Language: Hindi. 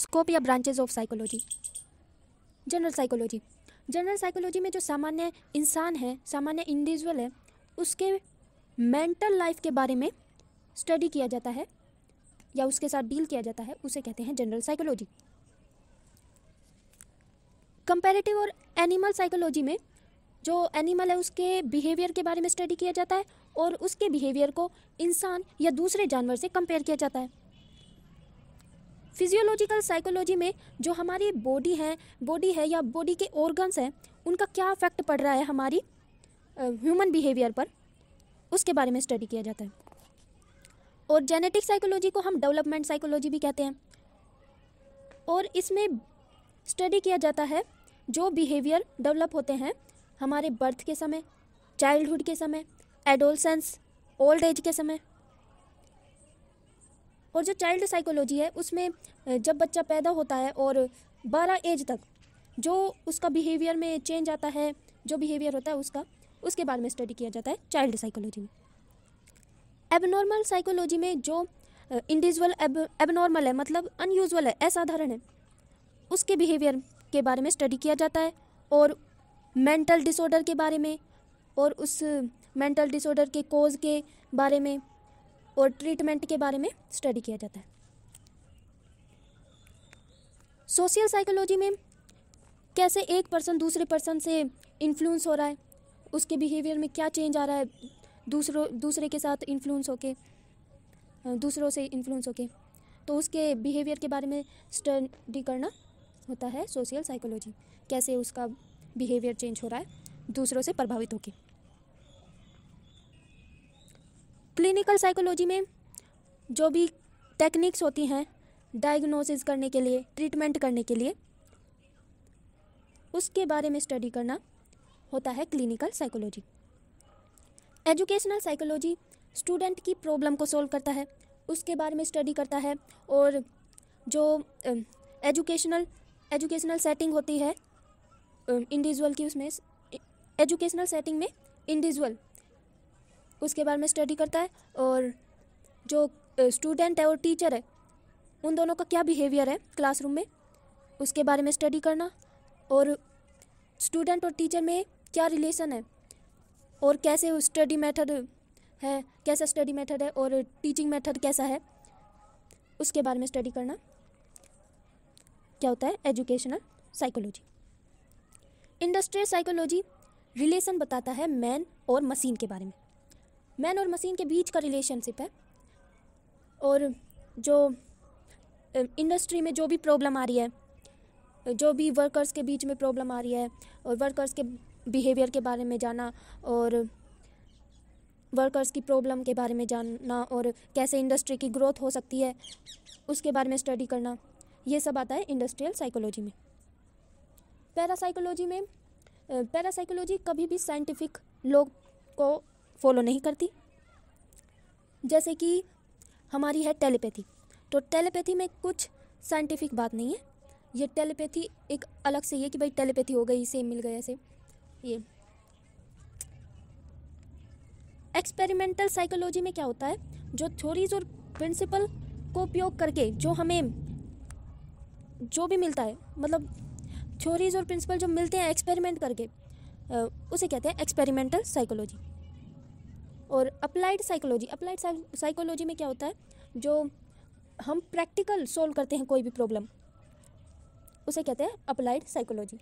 स्कोप या branches of psychology general psychology general psychology में जो सामान्य इंसान है सामान्य इंडिविजुअल है उसके मेंटल लाइफ के बारे में स्टडी किया जाता है या उसके साथ डील किया जाता है उसे कहते हैं जनरल साइकोलॉजी कंपेरेटिव और एनिमल साइकोलॉजी में जो एनिमल है उसके बिहेवियर के बारे में स्टडी किया जाता है और उसके बिहेवियर को इंसान या दूसरे जानवर से कंपेयर किया जाता है फिजियोलॉजिकल साइकोलॉजी में जो हमारी बॉडी है बॉडी है या बॉडी के ऑर्गन्स हैं उनका क्या इफेक्ट पड़ रहा है हमारी ह्यूमन बिहेवियर पर उसके बारे में स्टडी किया जाता है और जेनेटिक साइकोलॉजी को हम डेवलपमेंट साइकोलॉजी भी कहते हैं और इसमें स्टडी किया जाता है जो बिहेवियर डेवलप होते हैं हमारे बर्थ के समय चाइल्डहुड के समय एडोलसेंस ओल्ड एज के समय और जो चाइल्ड साइकोलॉजी है उसमें जब बच्चा पैदा होता है और बारह एज तक जो उसका बिहेवियर में चेंज आता है जो बिहेवियर होता है उसका उसके बारे में स्टडी किया जाता है चाइल्ड साइकोलॉजी में एबनॉर्मल साइकोलॉजी में जो इंडिविजुअल एबनॉर्मल है मतलब अनयूजल है असाधारण है उसके बिहेवियर के बारे में स्टडी किया जाता है और मेंटल डिसऑर्डर के बारे में और उस मेंटल डिसऑर्डर के कोज के बारे में और ट्रीटमेंट के बारे में स्टडी किया जाता है सोशल साइकोलॉजी में कैसे एक पर्सन दूसरे पर्सन से इन्फ्लुएंस हो रहा है उसके बिहेवियर में क्या चेंज आ रहा है दूसरों दूसरे के साथ इन्फ्लुएंस होके दूसरों से इन्फ्लुएंस होके तो उसके बिहेवियर के बारे में स्टडी करना होता है सोशल साइकोलॉजी कैसे उसका बिहेवियर चेंज हो रहा है दूसरों से प्रभावित होके क्लिनिकल साइकोलॉजी में जो भी टेक्निक्स होती हैं डायग्नोसिस करने के लिए ट्रीटमेंट करने के लिए उसके बारे में स्टडी करना होता है clinical psychology educational psychology student की प्रॉब्लम को सॉल्व करता है उसके बारे में स्टडी करता है और जो एजुकेशनल एजुकेशनल सेटिंग होती है इंडिविजुअल की उसमें एजुकेशनल सेटिंग में इंडिविजुअल उसके बारे में स्टडी करता है और जो स्टूडेंट है और टीचर है उन दोनों का क्या बिहेवियर है क्लासरूम में उसके बारे में स्टडी करना और स्टूडेंट और टीचर में क्या रिलेशन है और कैसे स्टडी मेथड है कैसा स्टडी मेथड है और टीचिंग मेथड कैसा है उसके बारे में स्टडी करना क्या होता है educational psychology industrial psychology relation बताता है मैन और मशीन के बारे में मैन और मशीन के बीच का रिलेशनशिप है और जो इंडस्ट्री में जो भी प्रॉब्लम आ रही है जो भी वर्कर्स के बीच में प्रॉब्लम आ रही है और वर्कर्स के बिहेवियर के बारे में जाना और वर्कर्स की प्रॉब्लम के बारे में जानना और कैसे इंडस्ट्री की ग्रोथ हो सकती है उसके बारे में स्टडी करना ये सब आता है इंडस्ट्रियल साइकोलॉजी में पैरासाइकोलॉजी में पैरासाइकोलॉजी कभी भी साइंटिफिक लोग को फॉलो नहीं करती जैसे कि हमारी है टेलीपैथी तो टेलीपैथी में कुछ साइंटिफिक बात नहीं है ये टेलीपैथी एक अलग से ये कि भाई टेलीपैथी हो गई इसे मिल गया ऐसे ये एक्सपेरिमेंटल साइकोलॉजी में क्या होता है जो थ्योरीज और प्रिंसिपल को उपयोग करके जो हमें जो भी मिलता है मतलब थ्योरीज और प्रिंसिपल जो मिलते हैं एक्सपेरिमेंट करके उसे कहते हैं एक्सपेरिमेंटल साइकोलॉजी और अप्लाइड साइकोलॉजी अप्लाइड साइकोलॉजी में क्या होता है जो हम प्रैक्टिकल सोल्व करते हैं कोई भी प्रॉब्लम उसे कहते हैं अप्लाइड साइकोलॉजी